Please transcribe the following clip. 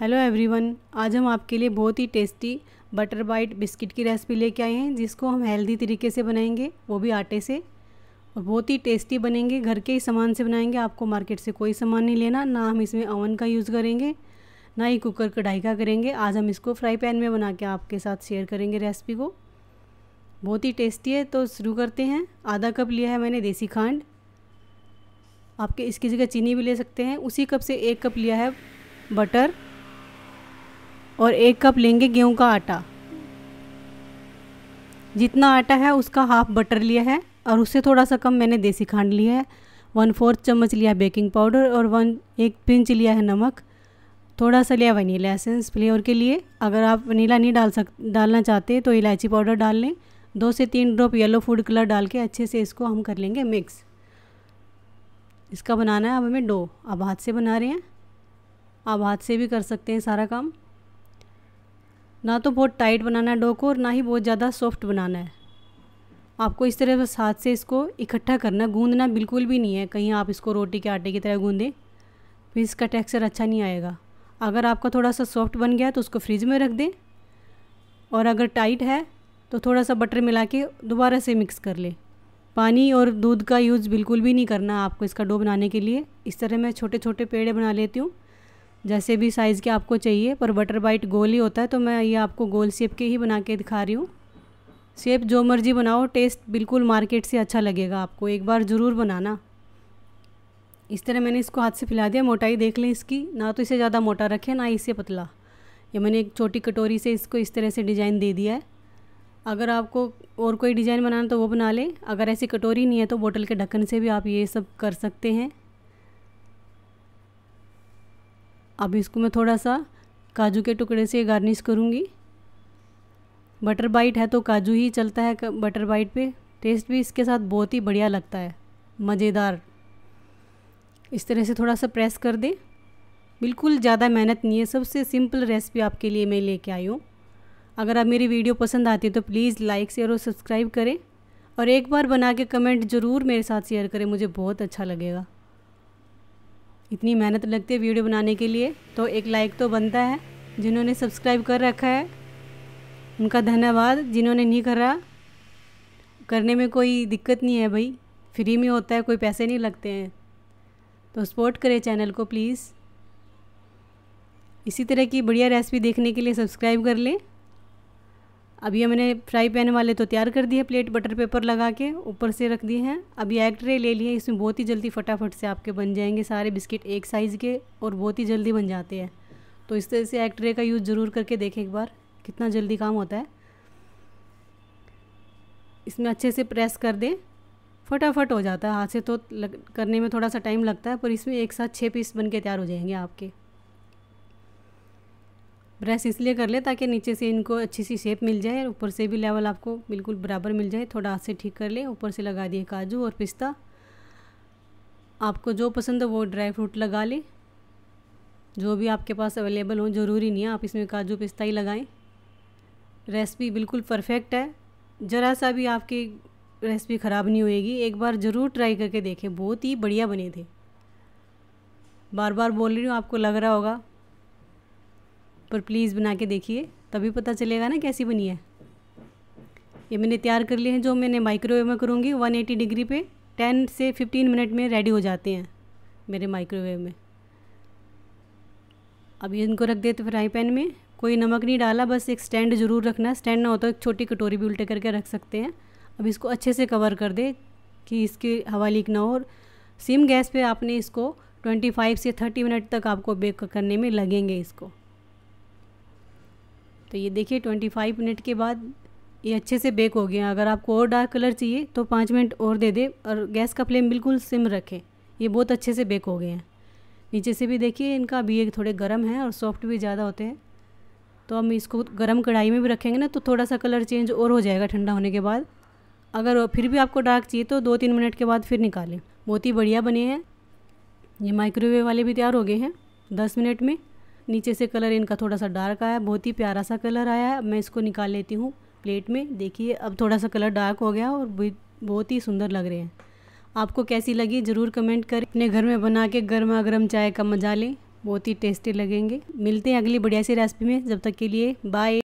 hello everyone आज हम आपके लिए बहुत ही टेस्टी बटर बाइट बिस्किट की रेसिपी लेके आए हैं जिसको हम हेल्दी तरीके से बनाएंगे वो भी आटे से और बहुत ही टेस्टी बनेंगे घर के ही सामान से बनाएंगे आपको मार्केट से कोई सामान नहीं लेना ना हम इसमें ओवन का यूज़ करेंगे ना ही कुकर कढ़ाई का करेंगे आज हम इसको फ्राई पैन में बना के आपके साथ शेयर करेंगे रेसिपी को बहुत ही टेस्टी है तो शुरू करते हैं आधा कप लिया है मैंने देसी खांड आपके इसकी जगह चीनी भी ले सकते हैं उसी कप से एक कप लिया है बटर और एक कप लेंगे गेहूं का आटा जितना आटा है उसका हाफ बटर लिया है और उससे थोड़ा सा कम मैंने देसी खांड लिया है वन फोर्थ चम्मच लिया बेकिंग पाउडर और वन एक पिंच लिया है नमक थोड़ा सा लिया वनीला एसेंस फ्लेवर के लिए अगर आप वनीला नहीं डाल सक डालना चाहते तो इलायची पाउडर डाल लें दो से तीन ड्रॉप येलो फूड कलर डाल के अच्छे से इसको हम कर लेंगे मिक्स इसका बनाना है अब हमें डो अब हाथ से बना रहे हैं आप हाथ से भी कर सकते हैं सारा काम ना तो बहुत टाइट बनाना है डो को और ना ही बहुत ज़्यादा सॉफ्ट बनाना है आपको इस तरह बस हाथ से इसको इकट्ठा करना गूंदना बिल्कुल भी नहीं है कहीं आप इसको रोटी के आटे की तरह गूँदें फिर इसका टेक्सचर अच्छा नहीं आएगा अगर आपका थोड़ा सा सॉफ्ट बन गया तो उसको फ्रिज में रख दें और अगर टाइट है तो थोड़ा सा बटर मिला के दोबारा से मिक्स कर लें पानी और दूध का यूज़ बिल्कुल भी नहीं करना आपको इसका डो बनाने के लिए इस तरह मैं छोटे छोटे पेड़े बना लेती हूँ जैसे भी साइज़ के आपको चाहिए पर बटर बाइट गोल ही होता है तो मैं ये आपको गोल शेप के ही बना के दिखा रही हूँ शेप जो मर्जी बनाओ टेस्ट बिल्कुल मार्केट से अच्छा लगेगा आपको एक बार ज़रूर बनाना इस तरह मैंने इसको हाथ से फैला दिया मोटाई देख लें इसकी ना तो इसे ज़्यादा मोटा रखें ना इसे पतला ये मैंने एक छोटी कटोरी से इसको इस तरह से डिज़ाइन दे दिया है अगर आपको और कोई डिज़ाइन बनाना तो वो बना लें अगर ऐसी कटोरी नहीं है तो बोतल के ढक्कन से भी आप ये सब कर सकते हैं अब इसको मैं थोड़ा सा काजू के टुकड़े से गार्निश करूँगी बटर बाइट है तो काजू ही चलता है बटर बाइट पे टेस्ट भी इसके साथ बहुत ही बढ़िया लगता है मज़ेदार इस तरह से थोड़ा सा प्रेस कर दें बिल्कुल ज़्यादा मेहनत नहीं है सबसे सिंपल रेसिपी आपके लिए मैं लेके आई हूँ अगर आप मेरी वीडियो पसंद आती है तो प्लीज़ लाइक शेयर और सब्सक्राइब करें और एक बार बना के कमेंट ज़रूर मेरे साथ शेयर करें मुझे बहुत अच्छा लगेगा इतनी मेहनत लगती है वीडियो बनाने के लिए तो एक लाइक तो बनता है जिन्होंने सब्सक्राइब कर रखा है उनका धन्यवाद जिन्होंने नहीं करा करने में कोई दिक्कत नहीं है भाई फ्री में होता है कोई पैसे नहीं लगते हैं तो सपोर्ट करें चैनल को प्लीज़ इसी तरह की बढ़िया रेसिपी देखने के लिए सब्सक्राइब कर लें अभी हमने मैंने फ्राई पैन वाले तो तैयार कर दिए प्लेट बटर पेपर लगा के ऊपर से रख दिए हैं अभी एक एग ट्रे ले लिए इसमें बहुत ही जल्दी फटाफट से आपके बन जाएंगे सारे बिस्किट एक साइज़ के और बहुत ही जल्दी बन जाते हैं तो इस तरह से एग ट्रे का यूज़ ज़रूर करके देखें एक बार कितना जल्दी काम होता है इसमें अच्छे से प्रेस कर दें फटाफट हो जाता है हाथ से तो लग, करने में थोड़ा सा टाइम लगता है पर इसमें एक साथ छः पीस बन के तैयार हो जाएंगे आपके ब्रश इसलिए कर ले ताकि नीचे से इनको अच्छी सी शेप मिल जाए और ऊपर से भी लेवल आपको बिल्कुल बराबर मिल जाए थोड़ा हाथ से ठीक कर ले ऊपर से लगा दिए काजू और पिस्ता आपको जो पसंद हो वो ड्राई फ्रूट लगा ले जो भी आपके पास अवेलेबल हो ज़रूरी नहीं है आप इसमें काजू पिस्ता ही लगाएं रेसिपी बिल्कुल परफेक्ट है ज़रा सा भी आपकी रेसिपी ख़राब नहीं होएगी एक बार ज़रूर ट्राई करके देखें बहुत ही बढ़िया बने थे बार बार बोल रही हूँ आपको लग रहा होगा पर प्लीज़ बना के देखिए तभी पता चलेगा ना कैसी बनी है ये मैंने तैयार कर लिए हैं जो मैंने माइक्रोवेव में करूँगी 180 डिग्री पे 10 से 15 मिनट में रेडी हो जाते हैं मेरे माइक्रोवेव में अब इनको रख देते फ्राई पैन में कोई नमक नहीं डाला बस एक स्टैंड ज़रूर रखना स्टैंड ना हो तो एक छोटी कटोरी भी उल्टे करके रख सकते हैं अब इसको अच्छे से कवर कर दे कि इसकी हवा लीक ना हो और सिम गैस पे आपने इसको 25 से 30 मिनट तक आपको बेक करने में लगेंगे इसको तो ये देखिए 25 मिनट के बाद ये अच्छे से बेक हो गया अगर आपको और डार्क कलर चाहिए तो पाँच मिनट और दे दे और गैस का फ्लेम बिल्कुल सिम रखें ये बहुत अच्छे से बेक हो गए हैं नीचे से भी देखिए इनका अभी एक थोड़े गर्म है और सॉफ्ट भी ज़्यादा होते हैं तो हम इसको गर्म कढ़ाई में भी रखेंगे ना तो थोड़ा सा कलर चेंज और हो जाएगा ठंडा होने के बाद अगर फिर भी आपको डार्क चाहिए तो दो तीन मिनट के बाद फिर निकालें बहुत ही बढ़िया बने हैं ये माइक्रोवेव वाले भी तैयार हो गए हैं दस मिनट में नीचे से कलर इनका थोड़ा सा डार्क आया बहुत ही प्यारा सा कलर आया है मैं इसको निकाल लेती हूँ प्लेट में देखिए अब थोड़ा सा कलर डार्क हो गया और बहुत ही सुंदर लग रहे हैं आपको कैसी लगी ज़रूर कमेंट करें अपने घर में बना के गर्मा गर्म चाय का मज़ा लें बहुत ही टेस्टी लगेंगे मिलते हैं अगली बढ़िया सी रेसिपी में जब तक के लिए बाय